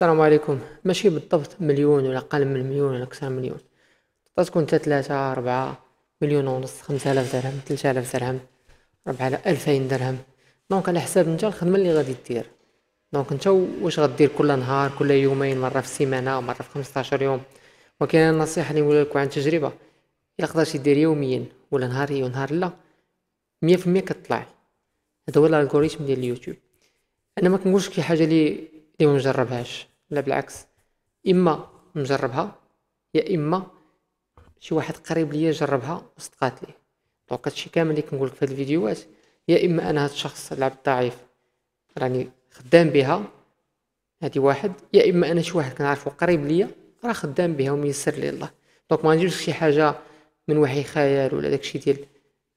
السلام عليكم ماشي بالضبط مليون ولا اقل من مليون ولا اكثر من مليون تقدر تكون حتى 3 4 مليون ونص 5000 درهم 3000 درهم 4000 درهم دونك على حساب نتا الخدمه اللي غادي دير دونك نتا واش غدير كل نهار كل يومين مره في السيمانه مره في 15 يوم ولكن النصيحه اللي نقول لكم عن تجربه الا قدرتي دير يوميا ولا نهاري ونهار لا 100% كتطلع هذا هو الالغوريثم ديال اليوتيوب انا ما كنقولش شي حاجه اللي اللي ما مجربهاش لا بالعكس اما مجربها يا اما شي واحد قريب ليا جربها وصدقات لي دونك هادشي كامل اللي كنقول في هاد الفيديوهات يا اما انا هاد الشخص العبد ضعيف راني خدام بها هادي واحد يا اما انا شي واحد كنعرفو قريب ليا راه خدام بها وميسر لي الله دونك ما نجيبش شي حاجه من وحي خيال ولا داكشي ديال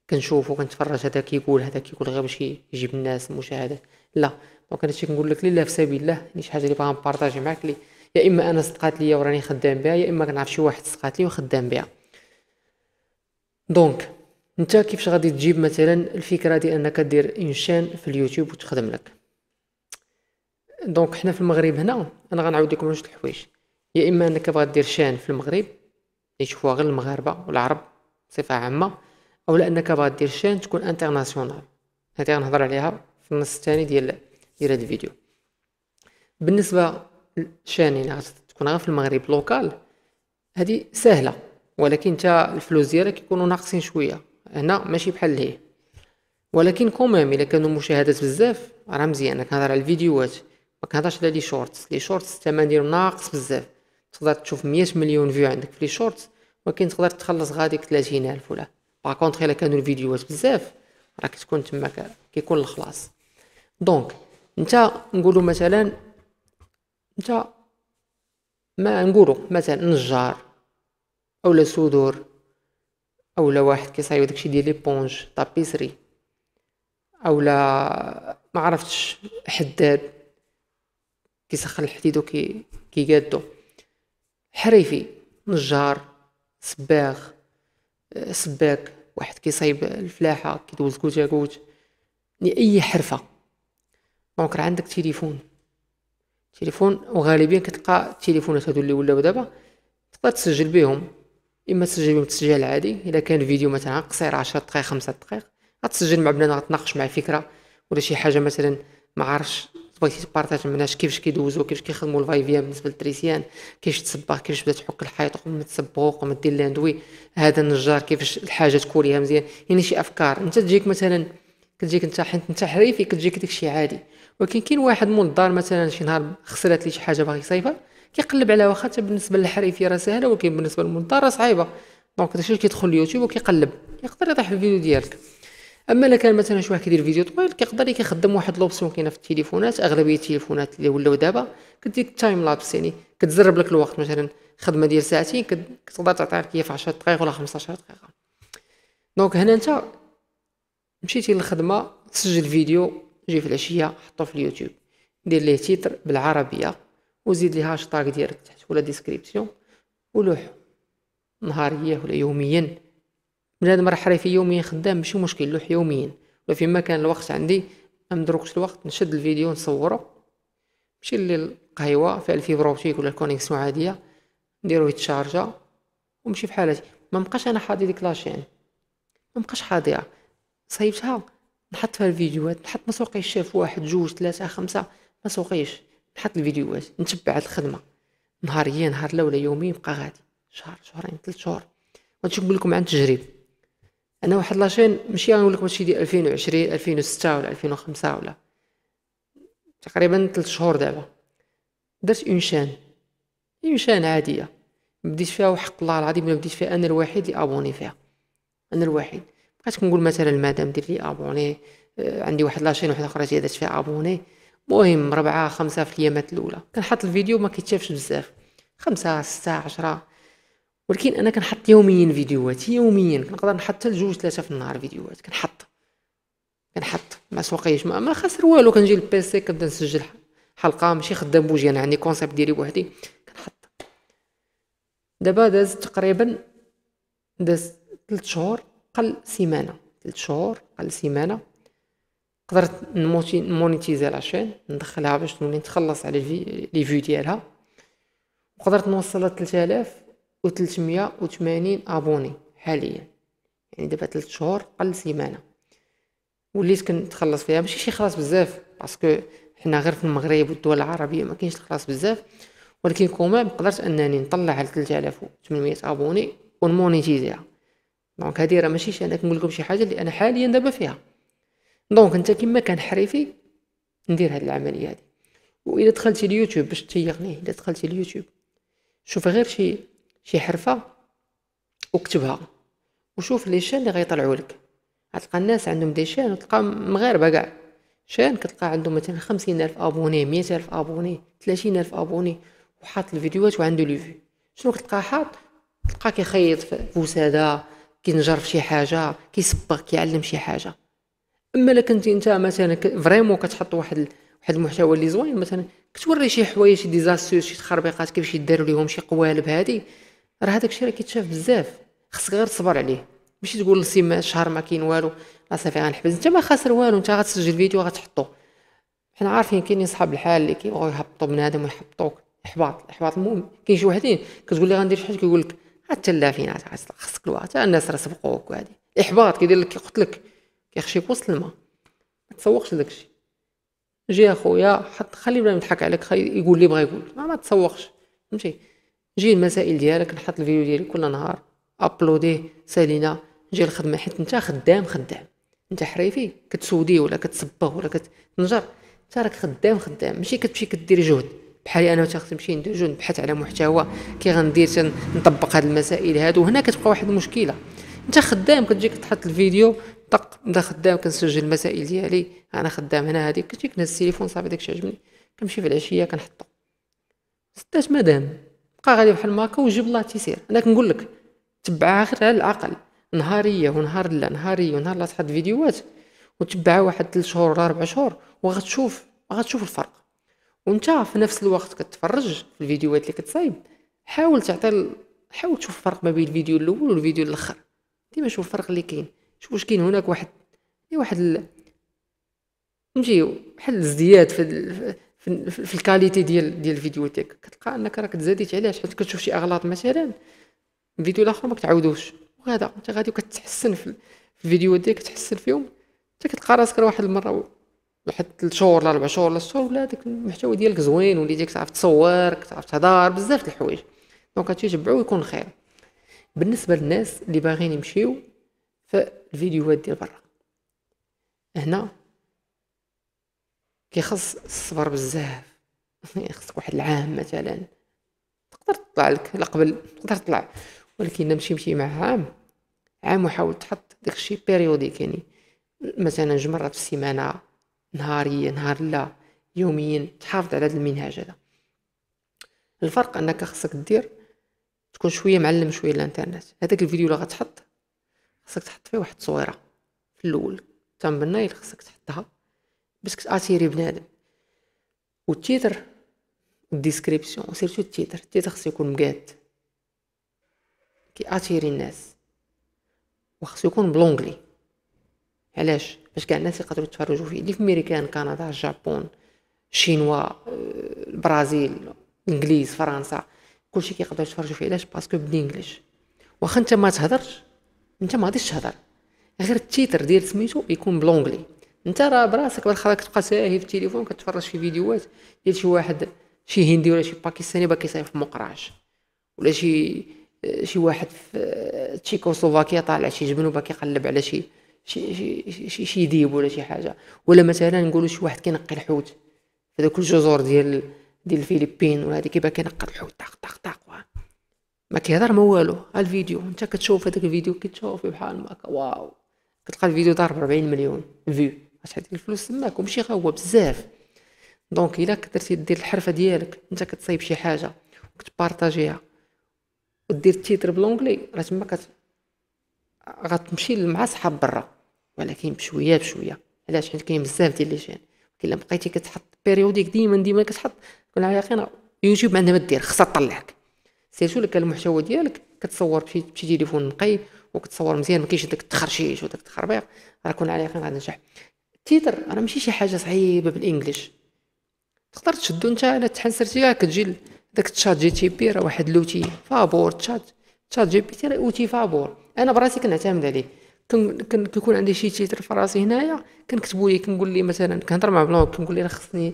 كنشوفو كنتفرج هذا كيقول هذا كيقول غير باش يجيب الناس المشاهدات لا دونك كنتش كنقول لك لله في سبيل الله يعني شي حاجه اللي باغي نبارطاجي معاك لي يا اما انا صدقات ليا وراني خدام بها يا اما كنعرف شي واحد صدقات ليا وخدام بها دونك انت كيفاش غادي تجيب مثلا الفكره ديال انك دير انشان في اليوتيوب وتخدم لك دونك حنا في المغرب هنا انا غنعاود لكم جوج الحوايج يا اما انك باغي دير شان في المغرب يشوفوها غير المغاربه والعرب بصفه عامه او لانك باغي دير شان تكون انترناسيونال هادي غنهضر عليها في النص الثاني ديال ديال هاد الفيديو بالنسبه للشان يعني تكون غير في المغرب لوكال هادي سهله ولكن حتى الفلوس ديالك يكونوا ناقصين شويه هنا ماشي بحال لهيه ولكن كومام الا كانوا مشاهدات بزاف راه مزيان انا كنهضر على الفيديوهات ما كنهضرش على لي شورتس لي شورتس الثمن ديالهم ناقص بزاف تقدر تشوف 100 مليون فيو عندك في لي شورتس ولكن تقدر تخلص غادي 30000 ولا باغ كونطخ الا كانوا الفيديوهات بزاف راه كتكون تما كيكون الخلاص دونك نتا نقولوا مثلا نتا ما نقولوا مثلا نجار اولا سودور اولا واحد كيصايو داكشي ديال لي بونج طابيسري اولا ما عرفتش حداد كيسخن الحديد وكي كيقادو حريفي نجار سباغ سباك واحد كيصايب الفلاحه كيدوز يعني اي حرفه دونك راه عندك تليفون تليفون وغالبيا كتلقى التليفونات هادو اللي ولاو دابا تقدر تسجل بهم اما تسجل بهم التسجيل العادي الا كان فيديو مثلا قصير 10 دقائق 5 دقائق غتسجل مع بنادم غتناقش مع فكره ولا شي حاجه مثلا ما عارفش بغيتي تبارطاج الناس كيفاش كيدوزو كيفاش الفاي فيا بالنسبه لتريسيان كيفاش تصبغ كيفاش بدا تحك الحيط قبل ما تصبغو قبل ما دير لاندوي هذا النجار كيفاش الحاجه تكوليها مزيان يعني شي افكار انت تجيك مثلا كتجيك انت حيت انت حريفي كتجيك داكشي عادي ولكن كاين واحد مول الدار مثلا شي نهار خسرات لي شي حاجه باغي يصيفها كيقلب عليها واخا حتى بالنسبه للحريفي راه ساهله ولكن بالنسبه للمول الدار راه صعيبه دونك داكشي كيدخل اليوتيوب وكيقلب يقدر يطيح في الفيديو ديالك اما الا كان مثلا شي واحد كيدير فيديو طويل كيقدر كيخدم واحد لوبسيون كاينه في التليفونات اغلبيه التليفونات اللي ولاو دابا كدير التايم لابس يعني كتزرب لك الوقت مثلا خدمه ديال ساعتين كتقدر تعطيها لك في 10 دقائق ولا 15 دقيقه دونك هنا انت مشيتي للخدمه تسجل فيديو جي في العشيه حطو في اليوتيوب دير ليه تيتر بالعربيه وزيد ليه هاشتاغ ديالك تحت ولا ديسكريبسيون ولوح نهاريه ولا يوميا بنادم راه حريفي يوميا خدام ماشي مشكل لوح يوميا فيما كان الوقت عندي ما الوقت نشد الفيديو نصوره نمشي للقهيوه في الفيبر اوبتيك ولا الكونيكسيون عاديه نديرو يتشارجا ونمشي في حالتي ما بقاش انا حاضي ديك لاشين ما بقاش حاضيه صايبتها نحط فيها الفيديوهات نحط ما سوقيش شاف واحد جوج ثلاثه خمسه ما سوقيش نحط الفيديوهات نتبع هاد الخدمه نهاريا نهار الاولى يوميا نبقى غادي شهر شهرين ثلاث شهور ونشوف لكم عن تجربه انا واحد لاشين ماشي غنقول لك ماشي ديال 2020 2006 ولا 2005 ولا تقريبا 3 شهور دابا درت اون شان اون شان عاديه بديت فيها وحق الله العظيم الا بديت فيها انا الوحيد اللي ابوني فيها انا الوحيد بقيت كنقول مثلا المدام دير لي ابوني آه، عندي واحد لاشين واحد اخرى درت فيها ابوني المهم ربعة خمسة في اليامات الاولى كنحط الفيديو ما كيتشافش بزاف خمسة ستة عشرة ولكن انا كنحط يوميا فيديوهات يوميا كنقدر نحط حتى لجوج ثلاثه في النهار فيديوهات كنحط كنحط ما سوقيش ما, ما خاسر والو كنجي للبيسي كنبدا نسجل حلقه ماشي خدام بوجي انا عندي كونسيبت ديالي بوحدي كنحط دابا داز تقريبا داز 3 شهور قل سيمانه 3 شهور قل سيمانه قدرت نمونيتيزي لاشين ندخلها باش نولي نتخلص على لي فيو ديالها وقدرت نوصلها 3000 380 ابوني حاليا يعني دابا 3 شهور قل سيمانه وليت كنتخلص فيها ماشي شي خلاص بزاف باسكو حنا غير في المغرب والدول العربيه ما كاينش الخلاص بزاف ولكن كوما قدرت انني نطلع على 3800 ابوني ونمونيتيزيها دونك هادي راه ماشي انا كنقول لكم شي حاجه اللي انا حاليا دابا فيها دونك انت كما كان حريفي ندير هاد العمليه هادي واذا دخلتي اليوتيوب باش تيقني اذا دخلتي اليوتيوب شوف غير شي شي حرفه وكتبها وشوف لي شان اللي غيطلعوا لك غتلقى الناس عندهم دي شان وتلقى مغاربه كاع شان كتلقى عندهم مثلا خمسين الف ابوني مية الف ابوني ثلاثين الف ابوني وحاط الفيديوهات وعنده لي في شنو كتلقى حاط تلقى كيخيط في وساده كينجر في شي حاجه كيسبق كيعلم شي حاجه اما الا كنتي انت مثلا فريمون كتحط واحد واحد المحتوى اللي زوين مثلا كتوري شي حوايج شي ديزاستيوس شي تخربيقات كيفاش يداروا ليهم شي قوالب هادي راه هذاك الشيء راه كيتشاف بزاف خصك غير تصبر عليه ماشي تقول لسي ما شهر ما كاين والو لا صافي غنحبس انت ما خاسر والو انت غتسجل فيديو غتحطو حنا عارفين كاينين صحاب الحال اللي كيبغيو يهبطو بنادم ويحبطوك احباط احباط المهم كاين شي وحدين كتقول لي غندير شي حاجه كيقول لك حتى فينا خصك الوقت الناس راه سبقوك وهادي احباط كيدير لك كيقتلك كيخشيك وسط الماء ما تسوقش لداكشي جي اخويا حط خلي بلا يضحك عليك خلي يقول لي بغا يقول ما, ما تسوقش فهمتي جي المسائل ديالك نحط الفيديو ديالي كل نهار ابلوديه سالينا جي الخدمه حيت انت خدام خدام انت حريفي كتسودي ولا كتصبغ ولا كتنجر انت راك خدام خدام ماشي كتمشي كدير جهد بحالي انا خصني نمشي ندير جهد نبحث على محتوى كي غندير نطبق هاد المسائل هادو هنا كتبقى واحد المشكله انت خدام كتجي كتحط الفيديو طق بدا خدام كنسجل المسائل ديالي انا خدام هنا هذيك كتجي كنهز التليفون صافي داكشي عجبني كنمشي في العشيه كنحطو ستات مدام بقى غادي بحال هكا وجيب الله تيسير انا كنقول لك تبعها غير على العقل نهاريه ونهار لا نهاريه ونهار لا تحط فيديوهات وتبعها واحد 3 شهور ولا 4 شهور وغتشوف غتشوف الفرق وانت في نفس الوقت كتفرج في الفيديوهات اللي كتصايب حاول تعطي حاول تشوف الفرق ما بين الفيديو الاول والفيديو الاخر ديما شوف الفرق اللي كاين شوف واش كاين هناك واحد إيه واحد فهمتي بحال الزياد في في الكاليتي ديال ديال الفيديو ديالك كتلقى انك راك تزاديت علاش حيت كتشوف شي اغلاط مثلا الفيديو الاخر ما كتعاودوش وهذا انت غادي كتحسن في الفيديو ديالك كتحسن فيهم حتى كتلقى راسك واحد المره واحد 3 شهور ولا 4 شهور ولا 6 شهور ولا داك المحتوى ديالك زوين وليتي كتعرف تصور كتعرف تهضر بزاف د الحوايج دونك هادشي تبعو ويكون خير بالنسبه للناس اللي باغيين يمشيو في الفيديوهات ديال برا هنا كيخص الصبر بزاف خصك واحد العام مثلا تقدر تطلع لك لا قبل تقدر تطلع ولكن الا مشي مع عام عام وحاول تحط داكشي بيريوديك يعني مثلا جوج مرات في السيمانه نهاريا نهار لا يوميا تحافظ على هذا المنهاج هذا الفرق انك خصك دير تكون شويه معلم شويه الانترنت هذاك الفيديو اللي غتحط خصك تحط فيه واحد التصويره في الاول بالنايل خصك تحطها باسكو كتاتيري بنادم والتيتر والديسكريبسيون سيرتو التيتر التيتر خصو يكون مقاد كياتيري الناس وخصو يكون بلونغلي علاش باش كاع الناس يقدروا يتفرجوا فيه اللي في ميريكان كندا جابون شينوا البرازيل آه، الانجليز فرنسا كلشي كيقدر يتفرجوا فيه علاش باسكو بالانجليش واخا انت ما تهضرش انت ما غاديش تهضر غير التيتر ديال سميتو يكون بلونغلي انت راه براسك بالخلاك تبقى ساهي في التليفون كتفرج في فيديوهات ديال شي واحد شي هندي ولا شي باكستاني باكي صاير في مقراش ولا شي شي واحد في تشيكوسلوفاكيا طالع شي جبن وباكي يقلب على شي شي شي شي, شي ديب ولا شي حاجه ولا مثلا نقولوا شي واحد كينقي الحوت في ذوك الجزر ديال ديال الفلبين ولا هذيك باكي كينقي الحوت طاق طاق طاق ما كيهضر ما والو الفيديو انت كتشوف هذاك الفيديو كتشوف بحال ما واو كتلقى الفيديو ضارب 40 مليون فيو حيت الفلوس تماك وماشي غوا بزاف دونك الا قدرتي دير الحرفه ديالك انت كتصايب شي حاجه وكتبارطاجيها ودير التيتر بلونجلي راه تما كت غتمشي مع صحاب برا ولكن بشويه بشويه علاش حيت كاين بزاف ديال لي جين الا بقيتي كتحط بيريوديك ديما ديما كتحط كون يقينا يوتيوب عندها ما دير خصها تطلعك سيرتو لك المحتوى ديالك كتصور بشي تيليفون تليفون نقي وكتصور مزيان ما كاينش داك التخرشيش وداك التخربيق راه كون على يقين نجح تيتر راه ماشي شي حاجه صعيبه بالانجليش تقدر تشدو انت الا تحنسرتي كاع كتجي داك تشات جي تي بي راه واحد لوتي فابور تشات تشات جي بي تي راه اوتي فابور انا براسي كنعتمد عليه كن كيكون عندي شي تيتر في راسي هنايا كنكتبو ليه كنقول ليه مثلا كنهضر مع بلوك كنقول ليه خصني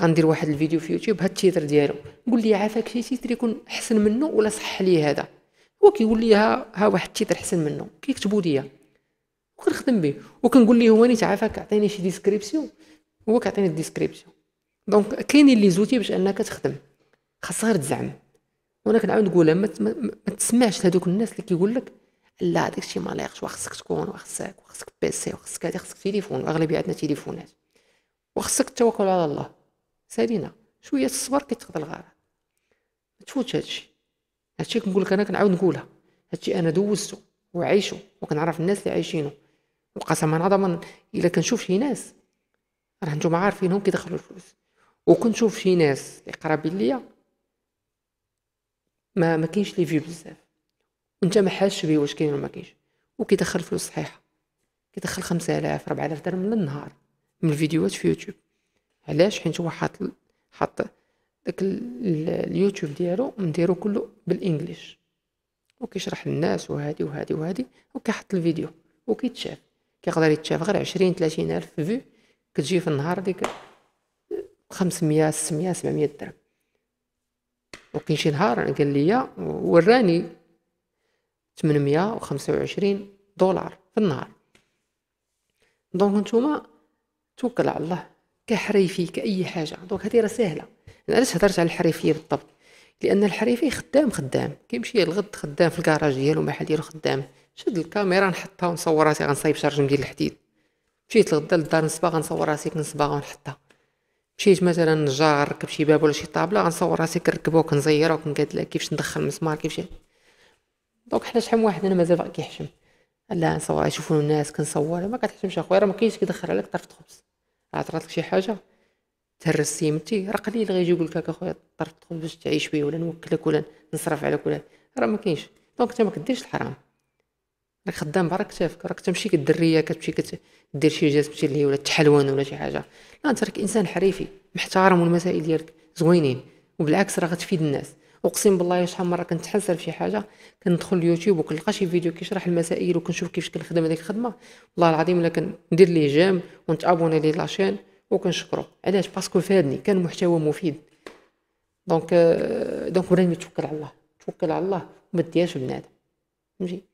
غندير واحد الفيديو في يوتيوب هاد التيتر ديالو نقول ليه عافاك شي تيتر يكون احسن منه ولا صح لي هذا هو كيقول لي ها, ها واحد التيتر احسن منه كيكتبو ليا وكنخدم به وكنقول ليه هو عافاك اعطيني شي ديسكريبسيون هو كيعطيني الديسكريبسيون دونك كاينين لي زوتي باش انك تخدم خاصها غير تزعم وانا كنعاود نقولها ما, ما, ما تسمعش لهذوك الناس اللي كيقول لك لا هذاك الشيء ما لايقش وخصك تكون وخصك وخصك بيسي وخصك هذه خصك تليفون واغلبيه عندنا تليفونات وخصك التوكل على الله سالينا شويه الصبر كيتقضى الغرض ما تفوتش هادشي هادشي كنقول لك انا كنعاود نقولها هادشي انا دوزته وعايشه وكنعرف الناس اللي عايشينه وقسما عظما الا كنشوف شي ناس راه نتوما عارفينهم كيدخلوا الفلوس وكنشوف شي ناس اللي قرابين ليا ما ما كاينش لي فيو بزاف وانت ما حاسش بيه واش كاين ولا ما كاينش وكيدخل فلوس صحيحه كيدخل 5000 4000 درهم من النهار من الفيديوهات في يوتيوب علاش حيت هو حاط حاط داك اليوتيوب ديالو مديرو كله بالانجليش وكيشرح للناس وهادي وهادي وهادي وكيحط الفيديو وكيتشاف كيقدر يتشاف غير عشرين تلاتين الف فيو كتجي في النهار ديك خمسمية ستمية سبعمية درهم وكاين شي نهار قال لي وراني تمنمية وخمسة وعشرين دولار في النهار دونك نتوما توكل على الله كحريفي كاي حاجه دونك هذه راه سهله انا علاش هضرت على الحريفيه بالضبط لان الحريفي خدام خدام كيمشي الغد خدام في الكراج ديالو محل ديالو خدام شد الكاميرا نحطها ونصور راسي غنصايب شارجم ديال الحديد مشيت لغدا للدار نصبا غنصور راسي كنصباغا ونحطها مشيت مثلا نجار نركب شي باب ولا شي طابله غنصور راسي كنركبو وكنزيرو وكنقاد كيفاش ندخل المسمار كيفاش دونك حنا شحال من واحد انا مازال باقي كيحشم لا نصور يشوفون الناس كنصور ما كتحشمش اخويا راه ما كاينش كيدخل عليك طرف خبز عطرات لك شي حاجه تهرس سيمتي راه قليل غيجيبو لك اخويا طرف خبز باش تعيش بيه ولا نوكلك ولا نصرف عليك ولا راه ما كاينش دونك انت ما كديرش الحرام راك خدام برا كتافك راك تمشي كدريه كتمشي كدير شي جات تمشي ليه ولا تحلوان ولا شي حاجه لا انت راك انسان حريفي محترم والمسائل ديالك زوينين وبالعكس راه غتفيد الناس اقسم بالله شحال مره كنت حسر في حاجه كندخل اليوتيوب وكنلقى شي فيديو كيشرح المسائل وكنشوف كيفاش كنخدم هذيك الخدمه والله العظيم الا كندير ليه جام ونتابوني ليه لاشين وكنشكرو علاش باسكو فادني كان محتوى مفيد دونك آه، دونك ولا توكل على الله توكل على الله وما بنادم فهمتي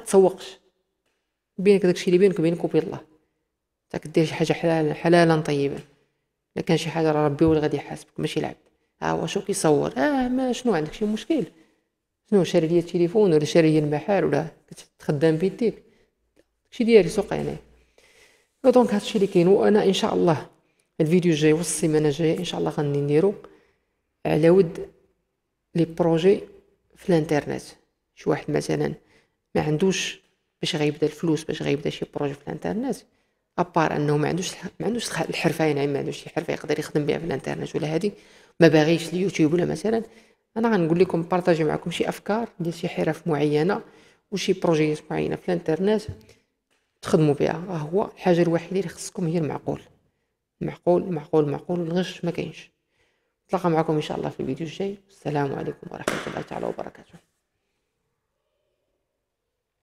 تسوقش بينك داكشي اللي بينك وبينك وبين الله تا كدير شي حاجه حلالا حلالا طيبا الا كان شي حاجه راه ربي هو اللي غادي يحاسبك ماشي العبد ها هو شو كيصور اه ما شنو عندك شي مشكل شنو شاري ليا التليفون ولا شاري ليا المحال ولا كتخدم بيديك داكشي ديالي سوق انايا دونك هادشي اللي كاين وانا ان شاء الله الفيديو الجاي والسيمانه الجايه ان شاء الله غادي نديرو على ود لي بروجي في الانترنت شي واحد مثلا ما عندوش باش غيبدا الفلوس باش غيبدا شي بروجي في الانترنت ابار انه ما عندوش ما عندوش الحرفه يعني ما عندوش شي حرفه يقدر يخدم بها في الانترنت ولا هذه ما باغيش اليوتيوب ولا مثلا انا غنقول لكم بارطاجي معكم شي افكار ديال شي حرف معينه وشي بروجيات معينه في الانترنت تخدموا بها راه هو الحاجه الوحيده اللي خصكم هي المعقول معقول معقول معقول الغش ما كاينش نتلاقى معكم ان شاء الله في الفيديو الجاي السلام عليكم ورحمه الله تعالى وبركاته